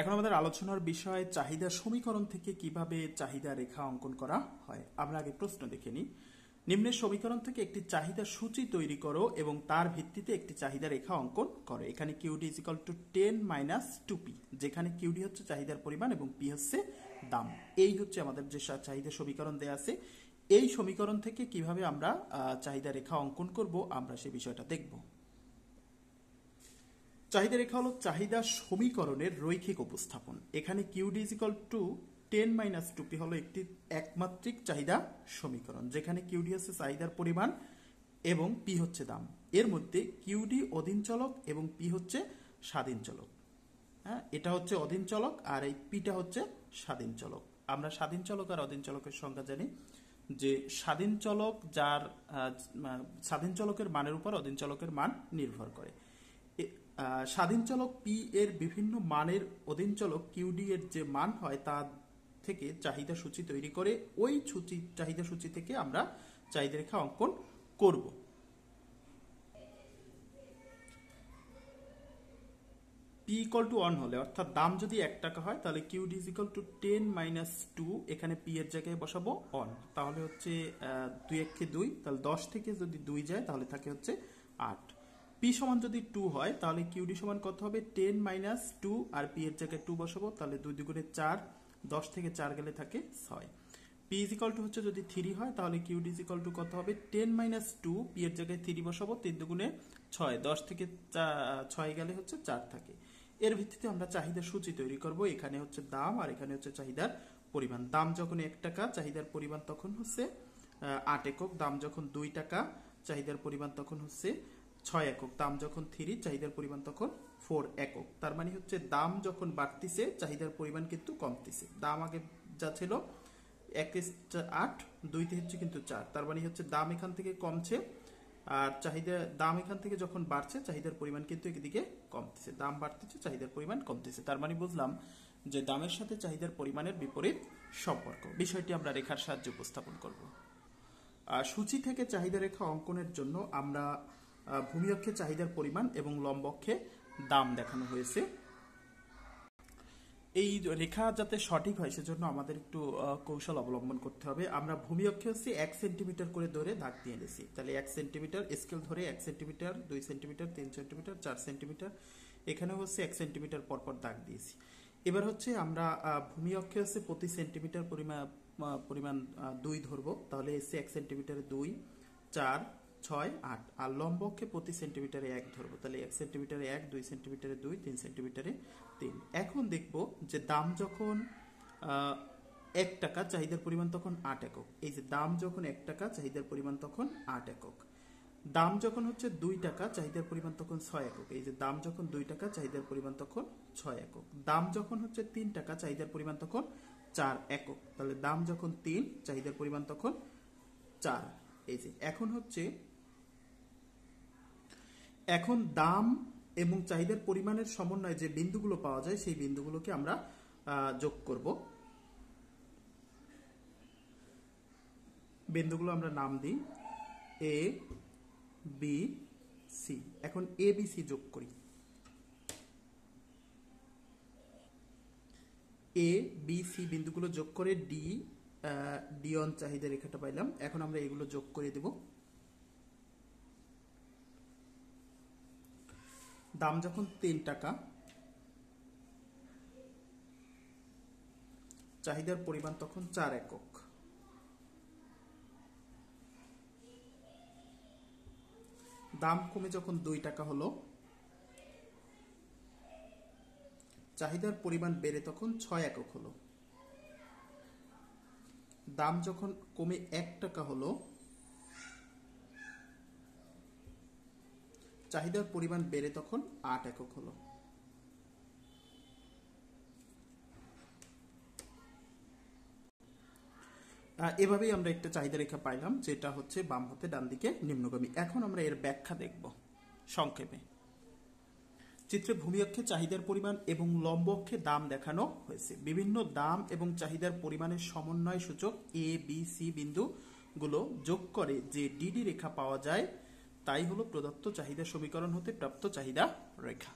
এখন আমাদের আলোচনার বিষয় চাহিদা সমীকরণ থেকে কিভাবে চাহিদা রেখা অঙ্কন করা হয় আমরা আগে প্রশ্ন দেখে নিই নিম্নের সমীকরণ থেকে একটি চাহিদা সূচি তৈরি করো এবং তার ভিত্তিতে একটি চাহিদা রেখা অঙ্কন করো এখানে QD is equal to ten minus two P যেখানে কিউডি হচ্ছে চাহিদার পরিমাণ এবং পি হচ্ছে দাম এই হচ্ছে আমাদের যে চাহিদা সমীকরণ দেয়া আছে এই সমীকরণ থেকে কিভাবে আমরা চাহিদা রেখা অঙ্কন করব আমরা সে বিষয়টা দেখবো চাহিদা রেখা হলো চাহিদা সমীকরণের রৈখিক উপস্থাপন এখানে Q D equal to ten minus two P হলো একটি একমাত্রিক চাহিদা সমীকরণ যেখানে কিউডি হচ্ছে চাহিদার পরিমাণ এবং পি হচ্ছে দাম এর মধ্যে কিউডি অধীন চলক এবং পি হচ্ছে স্বাধীন চলক হ্যাঁ এটা হচ্ছে অধীন চলক আর এই পিটা হচ্ছে স্বাধীন চলক আমরা স্বাধীন চলক আর অধীন চলকের সংখ্যা জানি যে স্বাধীন চলক যার স্বাধীন চলকের মানের উপর অধীন চলকের মান নির্ভর করে স্বাধীন চলক পি এর বিভিন্ন মানের অধীন চলক কিউডি এর যে মান হয় তা থেকে চাহিদা সূচি তৈরি করে ওই সূচি চাহিদা সূচি থেকে আমরা চাহিদা রেখা অঙ্কন করব পি ইকল টু ওয়ান হলে অর্থাৎ দাম যদি এক টাকা হয় তাহলে Q D equal to ten minus two এখানে পি এর জায়গায় বসাবো অন তাহলে হচ্ছে দুই একে দুই তাহলে দশ থেকে যদি দুই যায় তাহলে থাকে হচ্ছে আট পি সমান যদি টু হয় তাহলে কিউডি সমান কত হবে টেন মাইনাস টু আর পি এর জায়গায় টু বসাবো তাহলে দুই দুগুণে চার দশ থেকে চার গেলে থাকে ছয় পি ইজ টু হচ্ছে যদি থ্রি হয় তাহলে কিউডি ইজ টু কত হবে টেন মাইনাস টু পি এর জায়গায় থ্রি বসাবো তিন দুগুণে ছয় দশ থেকে ছয় গেলে হচ্ছে চার থাকে এর ভিত্তিতে আমরা চাহিদা সূচি তৈরি করব এখানে হচ্ছে দাম আর এখানে হচ্ছে চাহিদার পরিমাণ দাম যখন এক টাকা চাহিদার পরিমাণ তখন হচ্ছে আট একক দাম যখন দুই টাকা চাহিদার পরিমাণ তখন হচ্ছে ছয় একক দাম যখন থ্রি চাহিদার পরিমাণ তখন ফোর একক তার মানে হচ্ছে দাম যখন বাড়তিছে চাহিদার পরিমাণ কিন্তু কমতিছে দাম আগে যা ছিল এক আট দুইতে হচ্ছে কিন্তু চার তার মানে হচ্ছে দাম এখান থেকে কমছে আর চাহিদা দাম এখান থেকে যখন বাড়ছে চাহিদার পরিমাণ কিন্তু একদিকে কমতেছে দাম বাড়তেছে চাহিদার পরিমাণ কমতেছে তার মানে বুঝলাম যে দামের সাথে চাহিদার পরিমাণের বিপরীত সম্পর্ক বিষয়টি আমরা রেখার সাহায্যে উপস্থাপন করব সূচি থেকে চাহিদা রেখা অঙ্কনের জন্য আমরা ভূমি অক্ষে চাহিদার পরিমাণ এবং লম্ব অক্ষে দাম দেখানো হয়েছে এই রেখা যাতে সঠিক হয় সেজন্য আমাদের একটু কৌশল অবলম্বন করতে হবে আমরা ভূমি অক্ষে হচ্ছে এক সেন্টিমিটার করে ধরে দাগ দিয়ে নিয়েছি তাহলে এক সেন্টিমিটার স্কেল ধরে এক সেন্টিমিটার দুই সেন্টিমিটার তিন সেন্টিমিটার চার সেন্টিমিটার এখানে হচ্ছে এক সেন্টিমিটার পরপর দাগ দিয়েছি এবার হচ্ছে আমরা ভূমি অক্ষে হচ্ছে প্রতি সেন্টিমিটার পরিমাণ পরিমাণ দুই ধরবো তাহলে এসে এক সেন্টিমিটার দুই চার ছয় আট আর লম্বক্ষে প্রতি সেন্টিমিটারে এক ধরবো তাহলে এক সেন্টিমিটারে এক দুই সেন্টিমিটারে দুই তিন সেন্টিমিটারে তিন এখন দেখব যে দাম যখন এক টাকা চাহিদার পরিমাণ তখন আট একক এই যে দাম যখন এক টাকা চাহিদার পরিমাণ তখন আট একক দাম যখন হচ্ছে দুই টাকা চাহিদার পরিমাণ তখন ছয় একক এই যে দাম যখন দুই টাকা চাহিদার পরিমাণ তখন ছয় একক দাম যখন হচ্ছে তিন টাকা চাহিদার পরিমাণ তখন চার একক তাহলে দাম যখন তিন চাহিদার পরিমাণ তখন চার এই যে এখন হচ্ছে এখন দাম এবং চাহিদার পরিমাণের সমন্বয়ে যে বিন্দুগুলো পাওয়া যায় সেই বিন্দুগুলোকে আমরা যোগ করব বিন্দুগুলো আমরা নাম দিই এ বি সি এখন এ বি সি যোগ করি এ বি সি বিন্দুগুলো যোগ করে ডি ডিঅন চাহিদা রেখাটা পাইলাম এখন আমরা এগুলো যোগ করে দেবো দাম যখন তিন টাকা চাহিদার পরিমাণ তখন চার একক দাম কমে যখন দুই টাকা হলো চাহিদার পরিমাণ বেড়ে তখন ছয় একক হলো দাম যখন কমে এক টাকা হলো চাহিদার পরিমাণ বেড়ে তখন আট একক হলো এভাবেই আমরা একটা চাহিদা রেখা পাইলাম যেটা হচ্ছে বাম হাতে ডান দিকে নিম্নগামী এখন আমরা এর ব্যাখ্যা দেখব সংক্ষেপে চিত্রে ভূমি অক্ষে চাহিদার পরিমাণ এবং লম্ব অক্ষে দাম দেখানো হয়েছে বিভিন্ন দাম এবং চাহিদার পরিমাণের সমন্বয় সূচক এ বি সি বিন্দুগুলো যোগ করে যে ডিডি রেখা পাওয়া যায় তাই হলো প্রদত্ত চাহিদা সমীকরণ হতে প্রাপ্ত চাহিদা রেখা